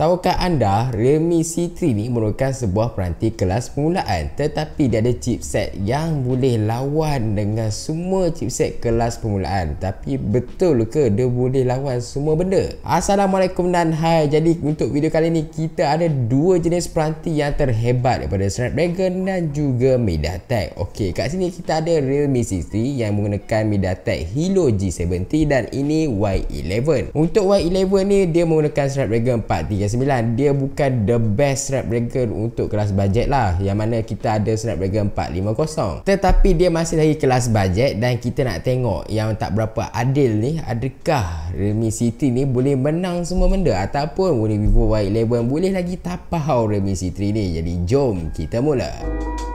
Tahukah anda, Realme C3 ni merupakan sebuah peranti kelas permulaan tetapi dia ada chipset yang boleh lawan dengan semua chipset kelas permulaan. Tapi betul ke dia boleh lawan semua benda? Assalamualaikum dan hai. Jadi untuk video kali ni kita ada dua jenis peranti yang terhebat daripada Snapdragon dan juga MediaTek. Okey, kat sini kita ada Realme C3 yang menggunakan MediaTek Helio G70 dan ini Y11. Untuk Y11 ni dia menggunakan Snapdragon 4 9 Dia bukan the best Snapdragon untuk kelas budget lah Yang mana kita ada Snapdragon 450 Tetapi dia masih lagi kelas budget Dan kita nak tengok yang tak berapa adil ni Adakah Realme c ni boleh menang semua benda Ataupun boleh Vivo Y11 boleh lagi tapau Realme c ni Jadi jom kita mula Música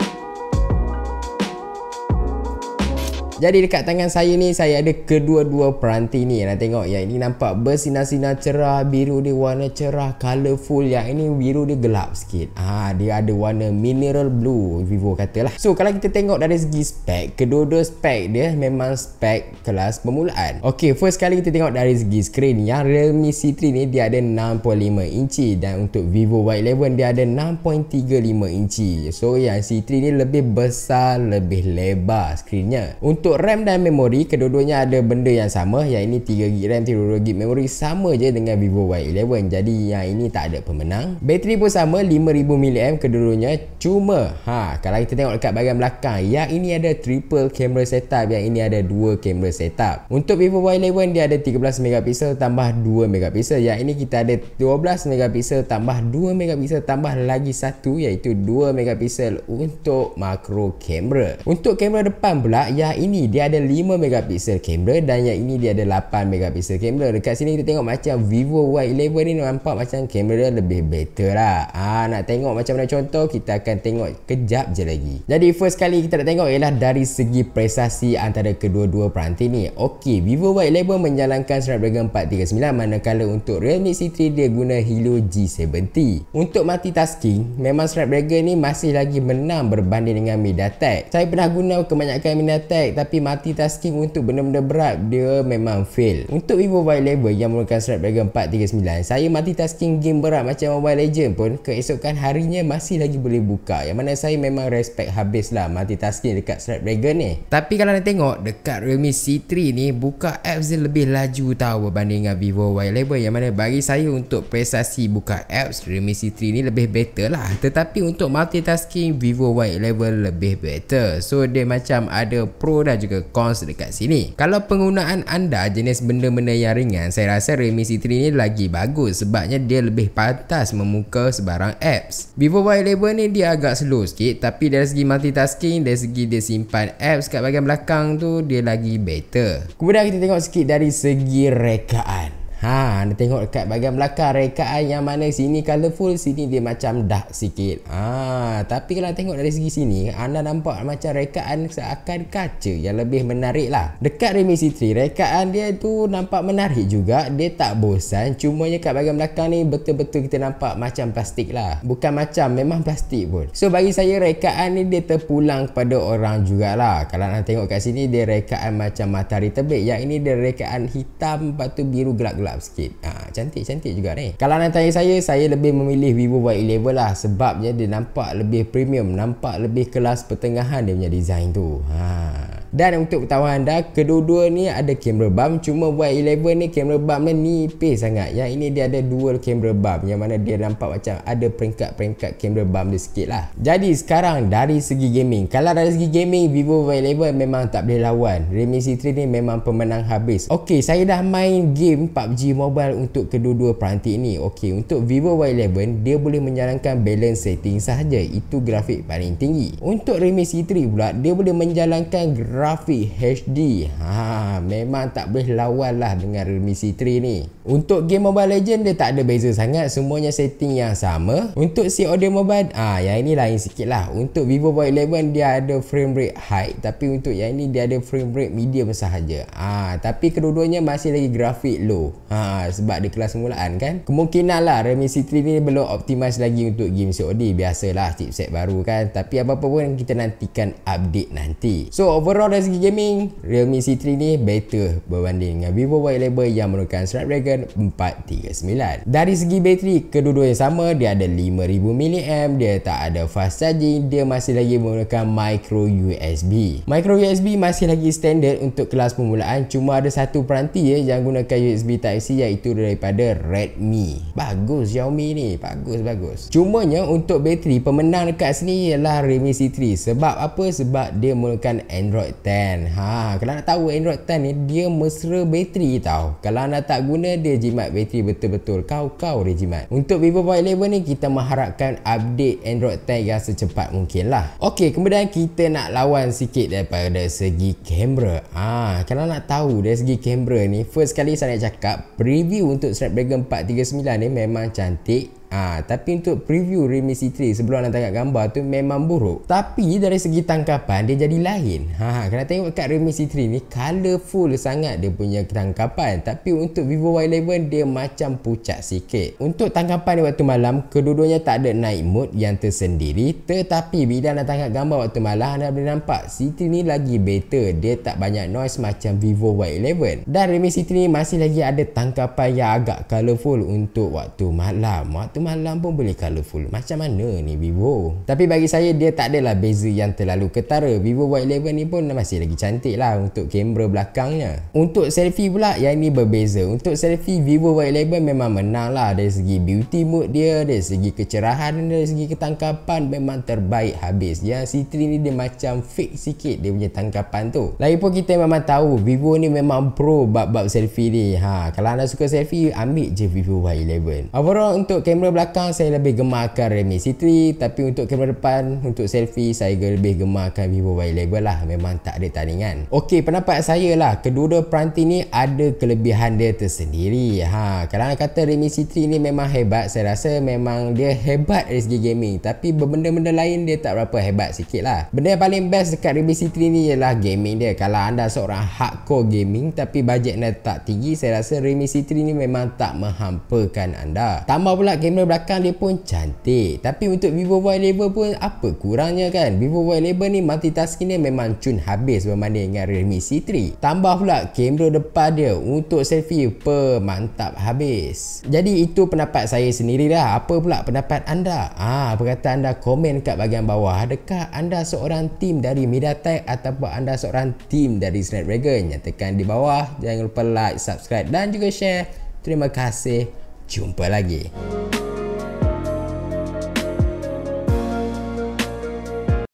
Jadi dekat tangan saya ni saya ada kedua-dua peranti ni. Nak tengok yang ini nampak bersinar-sinar cerah, biru dia warna cerah, colourful. Yang ini biru dia gelap sikit. Ah ha, dia ada warna mineral blue Vivo katalah. So kalau kita tengok dari segi spek, kedua-dua spek dia memang spek kelas permulaan. Okey, first kali kita tengok dari segi screen. Yang Realme C3 ni dia ada 6.5 inci dan untuk Vivo Y11 dia ada 6.35 inci. So yang C3 ni lebih besar, lebih lebar skrinnya. Untuk untuk RAM dan memori kedua-duanya ada benda yang sama yang ini 3GB RAM 32GB memori sama je dengan Vivo Y11 jadi yang ini tak ada pemenang bateri pun sama 5000mAh kedua-duanya cuma ha, kalau kita tengok dekat bahagian belakang yang ini ada triple camera setup yang ini ada dua camera setup untuk Vivo Y11 dia ada 13MP tambah 2MP yang ini kita ada 12MP tambah 2MP tambah lagi satu iaitu 2MP untuk makro camera. untuk camera depan pula yang ini ini dia ada 5 megapiksel kamera dan yang ini dia ada 8 megapiksel kamera. Dekat sini kita tengok macam Vivo Y11 ni nampak macam kamera lebih better lah. Ah nak tengok macam mana contoh kita akan tengok kejap je lagi. Jadi first kali kita nak tengok ialah dari segi prestasi antara kedua-dua peranti ni. Okey, Vivo Y11 menjalankan Snapdragon 439 manakala untuk Realme C3 dia guna Helio G70. Untuk multitasking, memang Snapdragon ni masih lagi menang berbanding dengan MediaTek. Saya pernah guna kebanyakan MediaTek tapi mati tasking untuk benda-benda berat dia memang fail untuk vivo Y Level yang merupakan Snapdragon 439 saya mati tasking game berat macam Mobile Legend pun keesokan harinya masih lagi boleh buka yang mana saya memang respect habis lah mati tasking dekat Snapdragon ni tapi kalau nak tengok dekat Realme C3 ni buka apps dia lebih laju tau berbanding dengan Vivo Y Label yang mana bagi saya untuk prestasi buka apps Realme C3 ni lebih better lah tetapi untuk multitasking Vivo Y Label lebih better so dia macam ada pro dan dan juga cons dekat sini. Kalau penggunaan anda jenis benda-benda yang ringan, saya rasa Redmi C3 ni lagi bagus sebabnya dia lebih pantas memuka sebarang apps. Vivo Y11 ni dia agak slow sikit tapi dari segi multitasking, dari segi dia simpan apps kat bahagian belakang tu dia lagi better. Kemudian kita tengok sikit dari segi rekaan. Ha, anda tengok dekat bahagian belakang rekaan yang mana sini colourful, sini dia macam dark sikit. Ha, tapi kalau tengok dari segi sini, anda nampak macam rekaan seakan kaca yang lebih menarik lah. Dekat Remy C3, rekaan dia tu nampak menarik juga. Dia tak bosan. Cumanya kat bahagian belakang ni, betul-betul kita nampak macam plastik lah. Bukan macam, memang plastik pun. So, bagi saya rekaan ni dia terpulang kepada orang jugalah. Kalau anda tengok kat sini, dia rekaan macam matahari terbit. Yang ini dia rekaan hitam, lepas tu biru gelap-gelap sedap sikit ha, Cantik-cantik juga ni Kalau nak tanya saya Saya lebih memilih Vivo Y11 lah Sebabnya dia nampak lebih premium Nampak lebih kelas pertengahan Dia punya design tu Haa dan untuk tahu anda Kedua-dua ni ada kamera bump Cuma Y11 ni kamera bump ni nipis sangat Yang ini dia ada dual kamera bump Yang mana dia nampak macam ada peringkat-peringkat kamera bump dia sikit lah Jadi sekarang dari segi gaming Kalau dari segi gaming Vivo Y11 memang tak boleh lawan Redmi C3 ni memang pemenang habis Okey saya dah main game PUBG Mobile untuk kedua-dua peranti ni Okey untuk Vivo Y11 Dia boleh menjalankan balance setting sahaja Itu grafik paling tinggi Untuk Redmi C3 pula Dia boleh menjalankan grafik grafik HD ha, Memang tak boleh lawan lah dengan Realme C3 ni Untuk game Mobile Legend dia tak ada beza sangat Semuanya setting yang sama Untuk si COD Mobile ah ha, Yang ini lain sikit lah Untuk Vivo Boy 11 dia ada frame rate high Tapi untuk yang ini dia ada frame rate medium sahaja ah Tapi kedua-duanya masih lagi grafik low ha, Sebab dia kelas mulaan kan Kemungkinan lah Realme C3 ni belum optimize lagi untuk game si COD Biasalah chipset baru kan Tapi apa-apa pun kita nantikan update nanti So overall overall dari segi gaming Realme C3 ni better berbanding dengan Vivo Y11 yang menggunakan Snapdragon 439 dari segi bateri kedua-dua yang sama dia ada 5000mAh dia tak ada fast charging dia masih lagi menggunakan micro USB micro USB masih lagi standard untuk kelas permulaan cuma ada satu peranti ya yang gunakan USB Type-C iaitu daripada Redmi bagus Xiaomi ni bagus bagus cumanya untuk bateri pemenang dekat sini ialah Realme C3 sebab apa sebab dia menggunakan Android 10 ha, Kalau nak tahu Android 10 ni Dia mesra bateri tau Kalau anda tak guna Dia jimat bateri betul-betul Kau-kau dia jimat Untuk Vivo Y11 ni Kita mengharapkan update Android 10 yang secepat mungkin lah Ok kemudian kita nak lawan sikit Daripada segi kamera ha, Kalau nak tahu dari segi kamera ni First kali saya nak cakap Preview untuk Snapdragon 439 ni Memang cantik Ha, tapi untuk preview Realme C3 sebelum anda tengok gambar tu memang buruk. Tapi dari segi tangkapan dia jadi lain. Ha, ha kena tengok kat Realme C3 ni colourful sangat dia punya tangkapan. Tapi untuk Vivo Y11 dia macam pucat sikit. Untuk tangkapan ni waktu malam, kedua-duanya tak ada night mode yang tersendiri. Tetapi bila anda tengok gambar waktu malam, anda boleh nampak C3 ni lagi better. Dia tak banyak noise macam Vivo Y11. Dan Realme C3 ni masih lagi ada tangkapan yang agak colourful untuk waktu malam. Waktu malam pun boleh colourful macam mana ni Vivo tapi bagi saya dia tak adalah beza yang terlalu ketara Vivo Y11 ni pun masih lagi cantik lah untuk kamera belakangnya untuk selfie pula yang ni berbeza untuk selfie Vivo Y11 memang menang lah dari segi beauty mood dia dari segi kecerahan dari segi ketangkapan memang terbaik habis Ya, C3 ni dia macam fake sikit dia punya tangkapan tu lagipun kita memang tahu Vivo ni memang pro bab-bab selfie ni ha, kalau anda suka selfie ambil je Vivo Y11 overall untuk kamera kamera belakang saya lebih gemarkan Redmi C3 tapi untuk kamera depan untuk selfie saya lebih gemarkan Vivo Y11 lah memang tak ada tandingan ok pendapat saya lah kedua-dua peranti ni ada kelebihan dia tersendiri ha, kalau nak kata Redmi C3 ni memang hebat saya rasa memang dia hebat dari segi gaming tapi benda-benda lain dia tak berapa hebat sikit lah benda yang paling best dekat Redmi C3 ni ialah gaming dia kalau anda seorang hardcore gaming tapi bajet anda tak tinggi saya rasa Redmi C3 ni memang tak menghampakan anda tambah pula gaming kamera belakang dia pun cantik tapi untuk Vivo Y11 pun apa kurangnya kan Vivo Y11 ni multitasking dia memang cun habis berbanding dengan Realme C3 tambah pula kamera depan dia untuk selfie per mantap habis jadi itu pendapat saya sendiri lah. apa pula pendapat anda Ah, apa kata anda komen kat bahagian bawah adakah anda seorang tim dari Mediatek ataupun anda seorang tim dari Snapdragon nyatakan di bawah jangan lupa like subscribe dan juga share terima kasih Jumpa lagi.